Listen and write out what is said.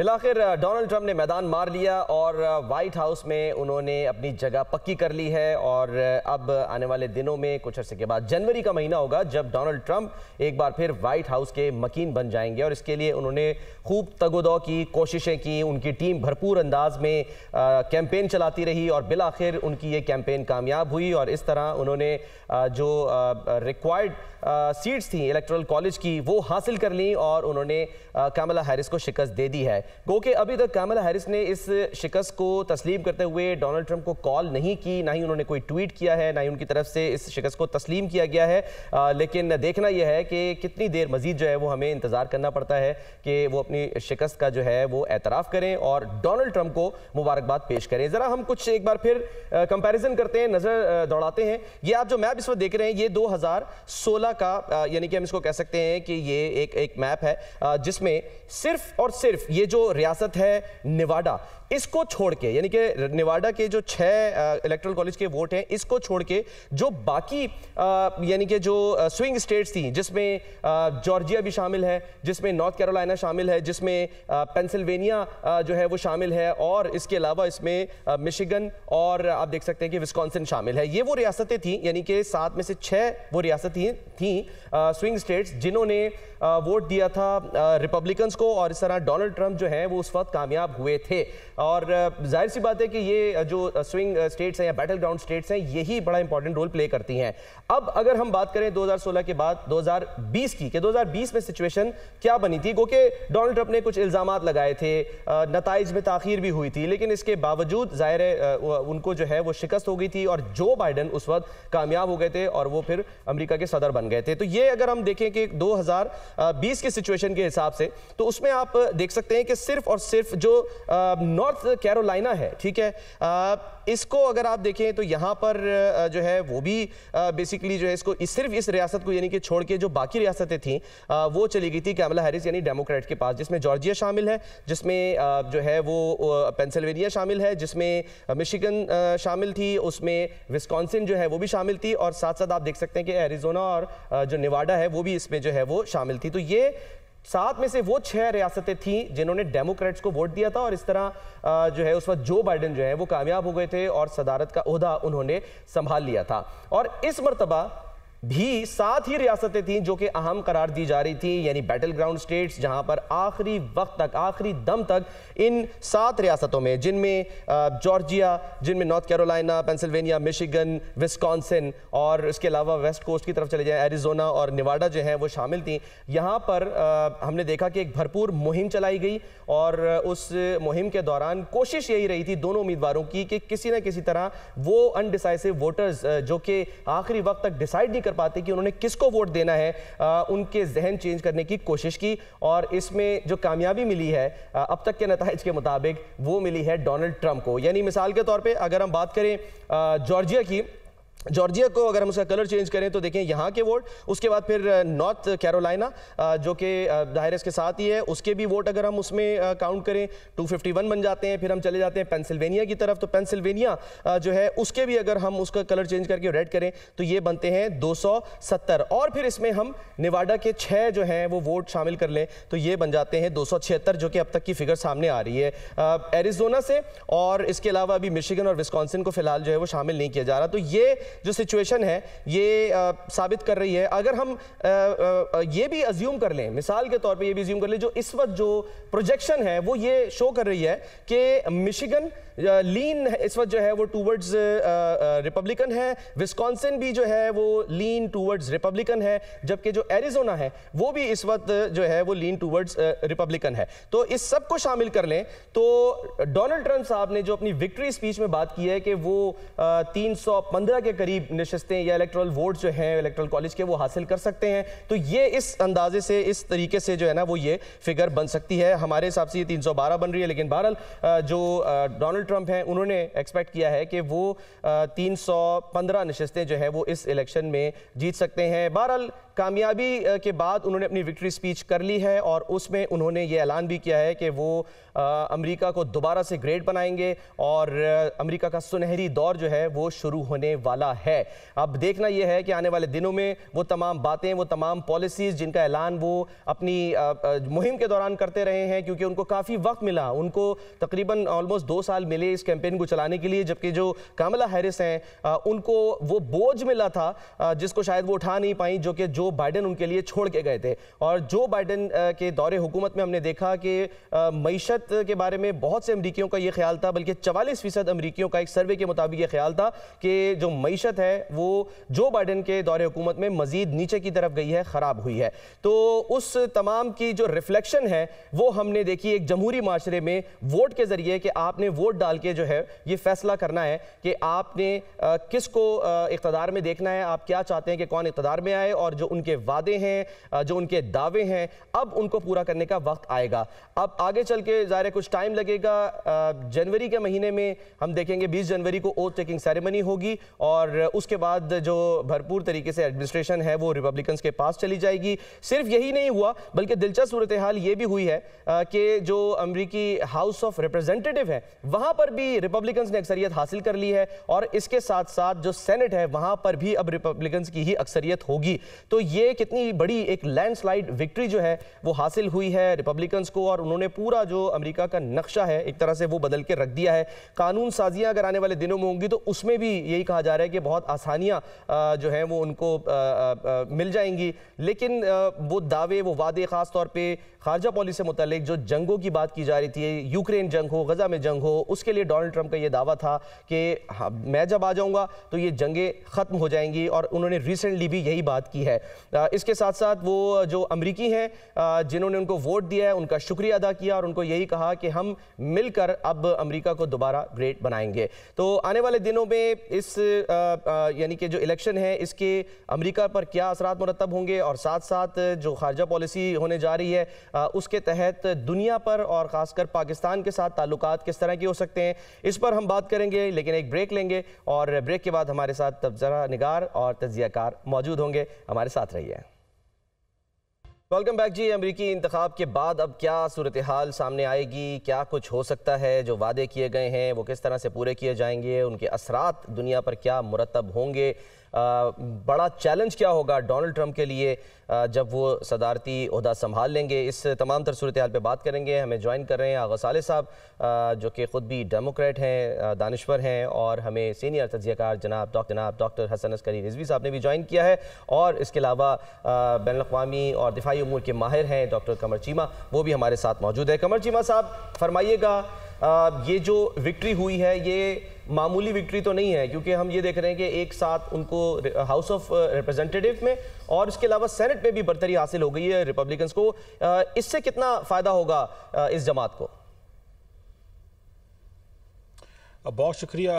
बिलाखिर Donald Trump ने मैदान मार लिया और वाइट हाउस में उन्होंने अपनी जगह पक्की कर ली है और अब आने वाले दिनों में कुछ अरसे के बाद जनवरी का महीना होगा जब डोनाल्ड ट्रंप एक बार फिर वाइट हाउस के मकीन बन जाएंगे और इसके लिए उन्होंने खूब तगोद की कोशिशें की उनकी टीम भरपूर अंदाज में कैंपेन चलाती रही और बिलाखिर उनकी ये कैंपेन कामयाब हुई और इस तरह उन्होंने जो रिक्वायर्ड सीट्स थी इलेक्ट्रल कॉलेज की वो हासिल कर ली और उन्होंने कैमला हैरिस को शिकस्त दे दी है गो के अभी तक कैमला हैरिस ने इस शिकस्त को तस्लीम करते हुए डोनाल्ड ट्रंप को कॉल नहीं की ना ही उन्होंने कोई ट्वीट किया है ना ही उनकी तरफ से इस शिकस्त को तस्लीम किया गया है आ, लेकिन देखना यह है कि कितनी देर मजीद जो है वो हमें इंतज़ार करना पड़ता है कि वो अपनी शिकस्त का जो है वो एतराफ़ करें और डोनाल्ड ट्रंप को मुबारकबाद पेश करें ज़रा हम कुछ एक बार फिर कंपेरिजन करते हैं नज़र दौड़ाते हैं ये आप जो मैप इस वक्त देख रहे हैं ये 2016 का यानी कि हम इसको कह सकते हैं कि ये एक एक मैप है जिसमें सिर्फ और सिर्फ ये जो रियासत है निवाडा इसको छोड़ के यानी कि निवाडा के जो छः इलेक्ट्रल कॉलेज के वोट हैं इसको छोड़ के जो बाकी यानी कि जो स्विंग स्टेट्स थी जिसमें जॉर्जिया भी शामिल है जिसमें नॉर्थ कैरोलिना शामिल है जिसमें पेंसिल्वेनिया जो है वो शामिल है और इसके अलावा इसमें मिशिगन और आप देख सकते हैं कि विस्कॉन्सिन शामिल है ये वो रियासतें थी यानी कि सात में से छः वो रियासत थी स्विंग स्टेट्स जिन्होंने वोट दिया था रिपब्लिकन्स को और इस तरह डोनाल्ड ट्रंप जो हैं वो उस वक्त कामयाब हुए थे और जाहिर सी बात है कि ये जो स्विंग स्टेट्स हैं या बैटल ग्राउंड स्टेट्स हैं यही बड़ा इंपॉर्टेंट रोल प्ले करती हैं अब अगर हम बात करें 2016 के बाद 2020 की कि 2020 में सिचुएशन क्या बनी थी क्योंकि डोनाल्ड ट्रंप ने कुछ इल्ज़ाम लगाए थे नतज में तखिर भी हुई थी लेकिन इसके बावजूद ज़ाहिर उनको जो है वो शिकस्त हो गई थी और जो बाइडन उस वक्त कामयाब हो गए थे और वो फिर अमरीका के सदर बन गए थे तो ये अगर हम देखें कि 2020 की सिचुएशन के हिसाब से तो उसमें आप देख सकते हैं कि कि सिर्फ और सिर्फ जो नॉर्थ कैरोलिना है ठीक है इसको अगर आप देखें तो यहाँ पर जो है वो भी बेसिकली जो है इसको इस सिर्फ इस रियासत को यानी कि छोड़ के जो बाकी रियासतें थीं वो चली गई थी कैमला हैरिस यानी डेमोक्रेट के पास जिसमें जॉर्जिया शामिल है जिसमें जो है वो पेंसिल्वेनिया शामिल है जिसमें मिशिगन शामिल थी उसमें विस्कॉन्सिन जो है वो भी शामिल थी और साथ साथ आप देख सकते हैं कि एरिजोना और जो निवाडा है वो भी इसमें जो है वो शामिल थी तो ये सात में से वो छह रियासतें थीं जिन्होंने डेमोक्रेट्स को वोट दिया था और इस तरह जो है उस वक्त जो बाइडन जो है वो कामयाब हो गए थे और सदारत का उहदा उन्होंने संभाल लिया था और इस मरतबा भी सात ही रियासतें थीं जो कि अहम करार दी जा रही थी यानी बैटल ग्राउंड स्टेट्स जहां पर आखिरी वक्त तक आखिरी दम तक इन सात रियासतों में जिनमें जॉर्जिया जिनमें North Carolina Pennsylvania Michigan Wisconsin और इसके अलावा वेस्ट कोस्ट की तरफ चले जाए एरिजोना और निवाडा जो है वो शामिल थी यहाँ पर आ, हमने देखा कि एक भरपूर मुहिम चलाई गई और उस मुहिम के दौरान कोशिश यही रही थी दोनों उम्मीदवारों की कि किसी ना किसी तरह वो अनडिसाइसिव वोटर्स जो कि आखिरी वक्त तक डिसाइड नहीं कर पाते कि उन्होंने किसको वोट देना है आ, उनके जहन चेंज करने की कोशिश की और इसमें जो कामयाबी मिली है आ, अब तक के नतज के मुताबिक वो मिली है डोनाल्ड ट्रंप को यानी मिसाल के तौर पर अगर हम बात करें जॉर्जिया की जॉर्जिया को अगर हम उसका कलर चेंज करें तो देखें यहाँ के वोट उसके बाद फिर नॉर्थ कैरोलिना जो कि डायरस के साथ ही है उसके भी वोट अगर हम उसमें काउंट करें 251 बन जाते हैं फिर हम चले जाते हैं पेंसिल्वेनिया की तरफ तो पेंसिल्वेनिया जो है उसके भी अगर हम उसका कलर चेंज करके रेड करें तो ये बनते हैं दो और फिर इसमें हम निवाडा के छः जो हैं वो वोट शामिल कर लें तो ये बन जाते हैं दो जो कि अब तक की फिगर सामने आ रही है एरिजोना से और इसके अलावा अभी मिशिगन और विस्कॉन्सिन को फिलहाल जो है वो शामिल नहीं किया जा रहा तो ये जो सिचुएशन है ये आ, साबित कर रही है अगर हम आ, आ, ये भी अज्यूम कर लें मिसाल के तौर पे ये भी अज्यूम कर लें जो इस वक्त जो प्रोजेक्शन है वो ये शो कर रही है कि मिशिगन लीन इस वक्त जो है वो टूवर्ड्स रिपब्लिकन है विस्कॉन्सिन भी जो है वो लीन टूवर्ड्स रिपब्लिकन है जबकि जो एरिजोना है वो भी इस वक्त जो है वो लीन टूवर्ड्स रिपब्लिकन है तो इस सब को शामिल कर लें तो डोनाल्ड ट्रंप साहब ने जो अपनी विक्ट्री स्पीच में बात की है कि वो तीन के करीब नशस्तें या इलेक्ट्रल वोट जो हैं इलेक्ट्रल कॉलेज के वो हासिल कर सकते हैं तो ये इस अंदाजे से इस तरीके से जो है ना वो ये फिगर बन सकती है हमारे हिसाब से ये 312 बन रही है लेकिन बहरहाल जो डोनाल्ड ट्रंप हैं उन्होंने एक्सपेक्ट किया है कि वो तीन 315 नशस्तें जो है वो इस इलेक्शन में जीत सकते हैं बहरहाल कामयाबी के बाद उन्होंने अपनी विक्ट्री स्पीच कर ली है और उसमें उन्होंने ये ऐलान भी किया है कि वो अमेरिका को दोबारा से ग्रेट बनाएंगे और अमेरिका का सुनहरी दौर जो है वो शुरू होने वाला है अब देखना यह है कि आने वाले दिनों में वो तमाम बातें वो तमाम पॉलिसीज़ जिनका ऐलान वो अपनी मुहिम के दौरान करते रहे हैं क्योंकि उनको काफ़ी वक्त मिला उनको तकरीबन ऑलमोस्ट दो साल मिले इस कैंपेन को चलाने के लिए जबकि जो कामला हैरिस हैं उनको वो बोझ मिला था जिसको शायद वो उठा नहीं पाई जो कि जो जो बाइडन उनके लिए छोड़ के गए थे और जो बाइडन के दौरे हुकूमत में हमने देखा कि मीशत के बारे में बहुत से अमरीकियों का ये ख्याल था बल्कि चवालीस फीसद अमरीकियों का एक सर्वे के मुताबिक ये ख्याल था कि जो मीशत है वो जो बाइडन के दौरे हुकूमत में मजीद नीचे की तरफ गई है ख़राब हुई है तो उस तमाम की जो रिफ्लेक्शन है वो हमने देखी एक जमहूरी माशरे में वोट के ज़रिए कि आपने वोट डाल के जो है ये फैसला करना है कि आपने किस को इकतदार में देखना है आप क्या चाहते हैं कि कौन इकतदार में आए और जो उनके वादे हैं जो उनके दावे हैं अब उनको पूरा करने का वक्त आएगा अब आगे चल के ज़ाहिर कुछ टाइम लगेगा जनवरी के महीने में हम देखेंगे बीस जनवरी को ओथ टेकिंग सेरेमनी होगी और उसके बाद जो भरपूर तरीके से एडमिनिस्ट्रेशन है वो रिपब्लिकन्स के पास चली जाएगी सिर्फ यही नहीं हुआ बल्कि दिलचस्प सूरत हाल ये भी हुई है कि जो अमरीकी हाउस ऑफ रिप्रेजेंटेटिव है वहाँ पर भी रिपब्लिकन्स ने अक्सरियत हासिल कर ली है और इसके साथ साथ जो सेनेट है वहाँ पर भी अब रिपब्लिकन्स की ही अक्सरियत होगी तो ये कितनी बड़ी एक लैंडस्लाइड विक्ट्री जो है वो हासिल हुई है रिपब्लिकन्स को और उन्होंने पूरा जो अमेरिका का नक्शा है एक तरह से वो बदल के रख दिया है कानून साजियाँ अगर आने वाले दिनों में होंगी तो उसमें भी यही कहा जा रहा है कि बहुत आसानियाँ जो हैं वो उनको आ, आ, मिल जाएंगी लेकिन वो दावे वो वादे ख़ास तौर पर खारजा पॉलिसी से मुतल जो जंगों की बात की जा रही थी यूक्रेन जंग हो गज़ा में जंग हो उसके लिए डोनाल्ड ट्रंप का ये दावा था कि हाँ, मैं जब आ जाऊँगा तो ये जंगें ख़त्म हो जाएंगी और उन्होंने रिसेंटली भी यही बात की है इसके साथ साथ वो जो अमरीकी हैं जिन्होंने उनको वोट दिया है उनका शुक्रिया अदा किया और उनको यही कहा कि हम मिलकर अब अमरीका को दोबारा ग्रेट बनाएंगे तो आने वाले दिनों में इस यानी कि जो इलेक्शन है इसके अमरीका पर क्या असरा मुरतब होंगे और साथ साथ जो खारजा पॉलिसी होने जा रही है उसके तहत दुनिया पर और ख़ासकर पाकिस्तान के साथ ताल्लुक किस तरह के हो सकते हैं इस पर हम बात करेंगे लेकिन एक ब्रेक लेंगे और ब्रेक के बाद हमारे साथ तबजरा निगार और तजियाकार मौजूद होंगे हमारे साथ रहिए वेलकम बैक जी अमरीकी इंतखब के बाद अब क्या सूरत हाल सामने आएगी क्या कुछ हो सकता है जो वादे किए गए हैं वो किस तरह से पूरे किए जाएंगे उनके असरात दुनिया पर क्या मुरतब होंगे बड़ा चैलेंज क्या होगा डोनाल्ड ट्रंप के लिए जब वो सदारती अहदा संभाल लेंगे इस तमाम तर सूरत हाल पर बात करेंगे हमें ज्वाइन कर रहे हैं आगा साले साहब जो कि ख़ुद भी डेमोक्रेट हैं दानश्वर हैं और हमें सीनियर तजियाकार जनाब डॉक्टर जनाब डॉक्टर हसन अस्करी रिजवी साहब ने भी ज्वाइन किया है और इसके अलावा बैन अवी और दिफाही उमूर के माहिर हैं डॉक्टर कमर चीमा वो भी हमारे साथ मौजूद है कमर चीमा साहब फरमाइएगा ये जो विक्ट्री हुई है ये मामूली विक्ट्री तो नहीं है क्योंकि हम ये देख रहे हैं कि एक साथ उनको हाउस ऑफ रिप्रेजेंटेटिव में और इसके अलावा सेनेट में भी बरतरी हासिल हो गई है रिपब्लिकन्स को uh, इससे कितना फ़ायदा होगा uh, इस जमात को बहुत शुक्रिया